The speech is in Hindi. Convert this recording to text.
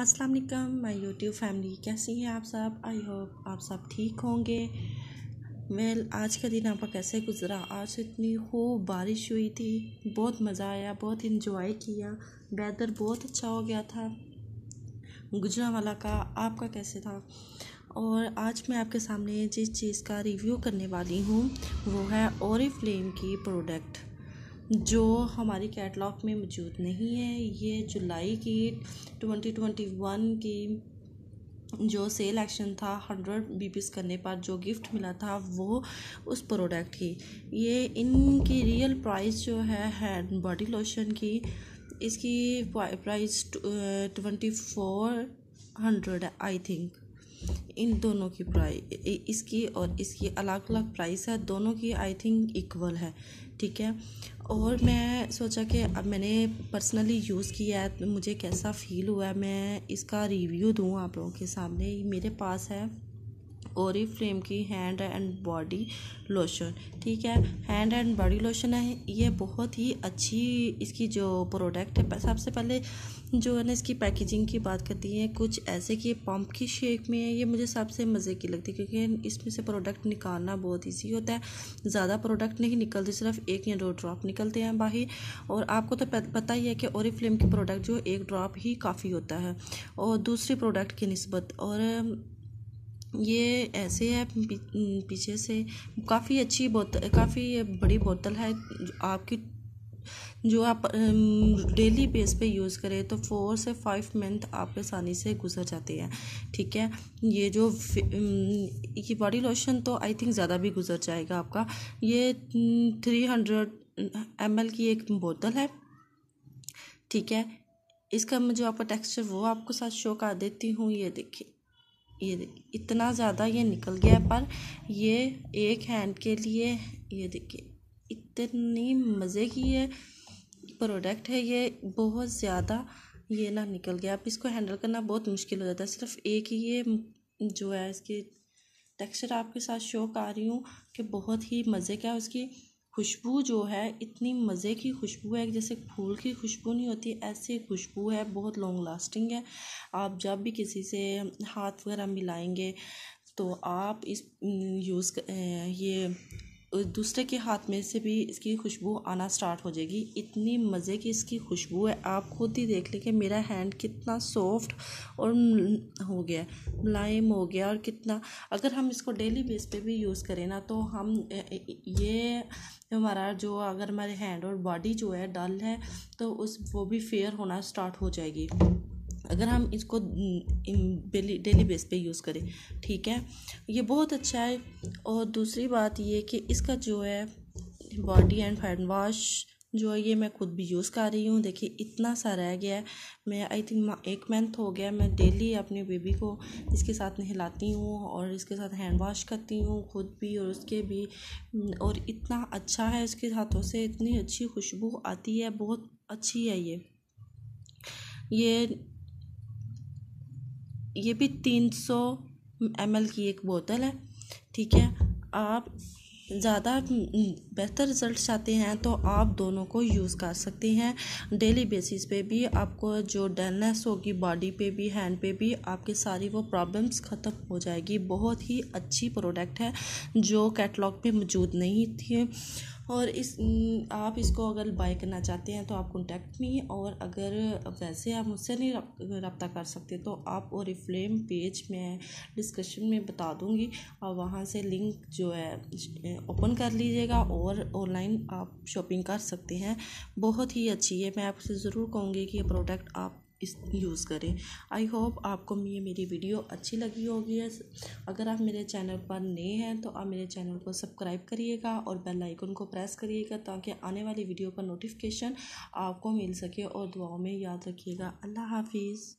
अस्सलाम वालेकुम माय यूट्यूब फैमिली कैसी हैं आप सब आई होप आप सब ठीक होंगे वेल well, आज का दिन आपका कैसे गुजरा आज तो इतनी खूब बारिश हुई थी बहुत मज़ा आया बहुत इन्जॉय किया वेदर बहुत अच्छा हो गया था गुजरा वाला का आपका कैसे था और आज मैं आपके सामने जिस चीज़ का रिव्यू करने वाली हूँ वो है और फ्लेम की प्रोडक्ट जो हमारे कैटलॉग में मौजूद नहीं है ये जुलाई की ट्वेंटी ट्वेंटी वन की जो सेल एक्शन था हंड्रेड बीपीस करने पर जो गिफ्ट मिला था वो उस प्रोडक्ट की ये इनकी रियल प्राइस जो है हैंड बॉडी लोशन की इसकी price twenty four hundred I think इन दोनों की प्राइ इसकी और इसकी अलग अलग प्राइस है दोनों की आई थिंक इक्वल है ठीक है और मैं सोचा कि अब मैंने पर्सनली यूज़ किया है तो मुझे कैसा फ़ील हुआ है मैं इसका रिव्यू दूँ आप लोगों के सामने मेरे पास है ओरी फ्लेम की हैंड एंड बॉडी लोशन ठीक है हैंड एंड बॉडी लोशन है ये बहुत ही अच्छी इसकी जो प्रोडक्ट है सबसे पहले जो है ना इसकी पैकेजिंग की बात करती है कुछ ऐसे कि पम्प की शेप में है ये मुझे सबसे मज़े की लगती है क्योंकि इसमें से प्रोडक्ट निकालना बहुत ईजी होता है ज़्यादा प्रोडक्ट नहीं निकलते सिर्फ एक या दो ड्रॉप निकलते हैं बाहर और आपको तो पता ही है कि और फ्लेम की प्रोडक्ट जो एक ड्रॉप ही काफ़ी होता है और दूसरी प्रोडक्ट की नस्बत और ये ऐसे है पीछे से काफ़ी अच्छी बोतल काफ़ी बड़ी बोतल है आपकी जो आप डेली बेस पे यूज़ करें तो फोर से फाइव मंथ आप आसानी से गुजर जाते हैं ठीक है ये जो ये बॉडी लोशन तो आई थिंक ज़्यादा भी गुजर जाएगा आपका ये थ्री हंड्रेड एम की एक बोतल है ठीक है इसका मैं जो आपका टेक्सचर वो आपको साथ शो कर देती हूँ ये देखिए ये इतना ज़्यादा ये निकल गया है पर ये एक हैंड के लिए ये देखिए इतनी मज़े की ये प्रोडक्ट है ये बहुत ज़्यादा ये ना निकल गया अब इसको हैंडल करना बहुत मुश्किल हो जाता है सिर्फ एक ही ये जो है इसकी टेक्सचर आपके साथ शो कर रही हूँ कि बहुत ही मज़े का है उसकी खुशबू जो है इतनी मज़े की खुशबू है जैसे फूल की खुशबू नहीं होती ऐसी खुशबू है बहुत लॉन्ग लास्टिंग है आप जब भी किसी से हाथ वगैरह मिलाएंगे तो आप इस यूज़ ये दूसरे के हाथ में से भी इसकी खुशबू आना स्टार्ट हो जाएगी इतनी मज़े की इसकी खुशबू है आप खुद ही देख लें कि मेरा हैंड कितना सॉफ्ट और हो गया मुलायम हो गया और कितना अगर हम इसको डेली बेस पे भी यूज़ करें ना तो हम ये हमारा जो अगर हमारे हैंड और बॉडी जो है डल है तो उस वो भी फेयर होना स्टार्ट हो जाएगी अगर हम इसको हम्म, डेली बेस पे यूज़ करें ठीक है ये बहुत अच्छा है और दूसरी बात ये कि इसका जो है बॉडी एंड हैंड वॉश जो है ये मैं खुद भी यूज़ कर रही हूँ देखिए इतना सा रह गया है मैं आई थिंक एक मंथ हो गया मैं डेली अपने बेबी को इसके साथ नहलाती हूँ और इसके साथ हैंड वॉश करती हूँ खुद भी और उसके भी हम्म, और इतना अच्छा है इसके हाथों से इतनी अच्छी खुशबू आती है बहुत अच्छी है ये ये ये भी तीन सौ एम एल की एक बोतल है ठीक है आप ज़्यादा बेहतर रिज़ल्ट चाहते हैं तो आप दोनों को यूज़ कर सकते हैं डेली बेसिस पे भी आपको जो डलनेस होगी बॉडी पे भी हैंड पे भी आपकी सारी वो प्रॉब्लम्स ख़त्म हो जाएगी बहुत ही अच्छी प्रोडक्ट है जो कैटलॉग पे मौजूद नहीं थी और इस आप इसको अगर बाय करना चाहते हैं तो आप कॉन्टैक्ट मी और अगर वैसे आप मुझसे नहीं रब्ता कर सकते तो आप और फ्लेम पेज में डिस्क्रिप्शन में बता दूँगी और वहाँ से लिंक जो है ओपन कर लीजिएगा और ऑनलाइन आप शॉपिंग कर सकते हैं बहुत ही अच्छी है मैं आपसे ज़रूर कहूँगी कि ये प्रोडक्ट आप इस यूज़ करें आई होप आपको ये मेरी वीडियो अच्छी लगी होगी अगर आप मेरे चैनल पर नए हैं तो आप मेरे चैनल को सब्सक्राइब करिएगा और बेल आइकन को प्रेस करिएगा ताकि आने वाली वीडियो का नोटिफिकेशन आपको मिल सके और दुआओं में याद रखिएगा अल्लाह हाफिज़